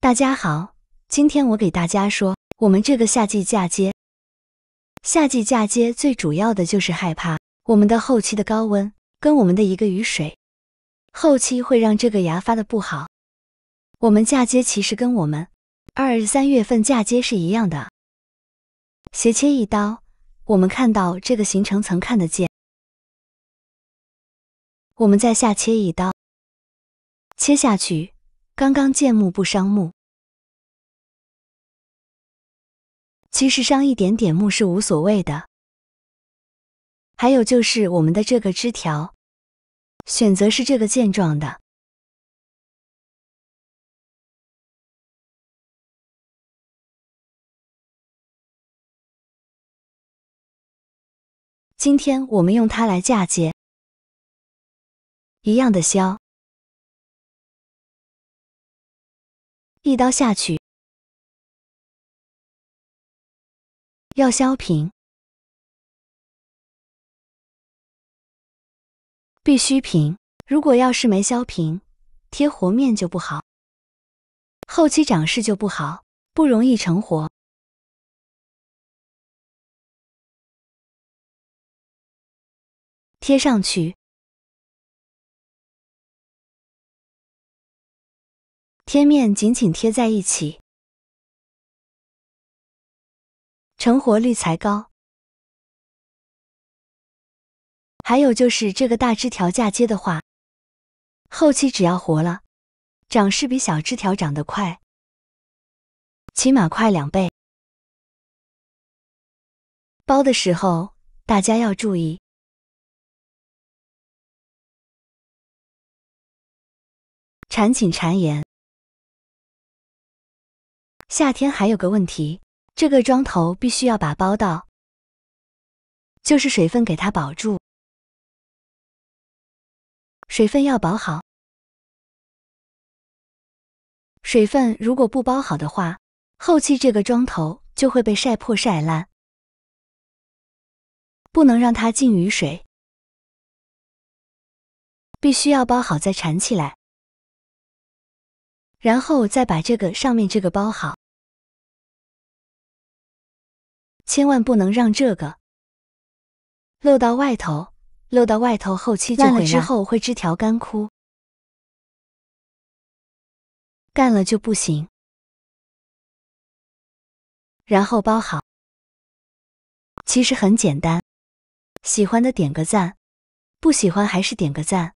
大家好，今天我给大家说，我们这个夏季嫁接，夏季嫁接最主要的就是害怕我们的后期的高温跟我们的一个雨水，后期会让这个芽发的不好。我们嫁接其实跟我们二三月份嫁接是一样的，斜切一刀，我们看到这个形成层看得见，我们再下切一刀，切下去。刚刚见木不伤木，其实伤一点点木是无所谓的。还有就是我们的这个枝条，选择是这个健壮的。今天我们用它来嫁接，一样的削。一刀下去，要削平，必须平。如果要是没削平，贴活面就不好，后期长势就不好，不容易成活。贴上去。贴面紧紧贴在一起，成活率才高。还有就是这个大枝条嫁接的话，后期只要活了，长势比小枝条长得快，起码快两倍。包的时候大家要注意缠紧缠严。夏天还有个问题，这个桩头必须要把包到，就是水分给它保住，水分要保好。水分如果不包好的话，后期这个桩头就会被晒破晒烂，不能让它进雨水，必须要包好再缠起来，然后再把这个上面这个包好。千万不能让这个漏到外头，漏到外头后期烂了之后会枝条干枯，干了就不行。然后包好，其实很简单。喜欢的点个赞，不喜欢还是点个赞。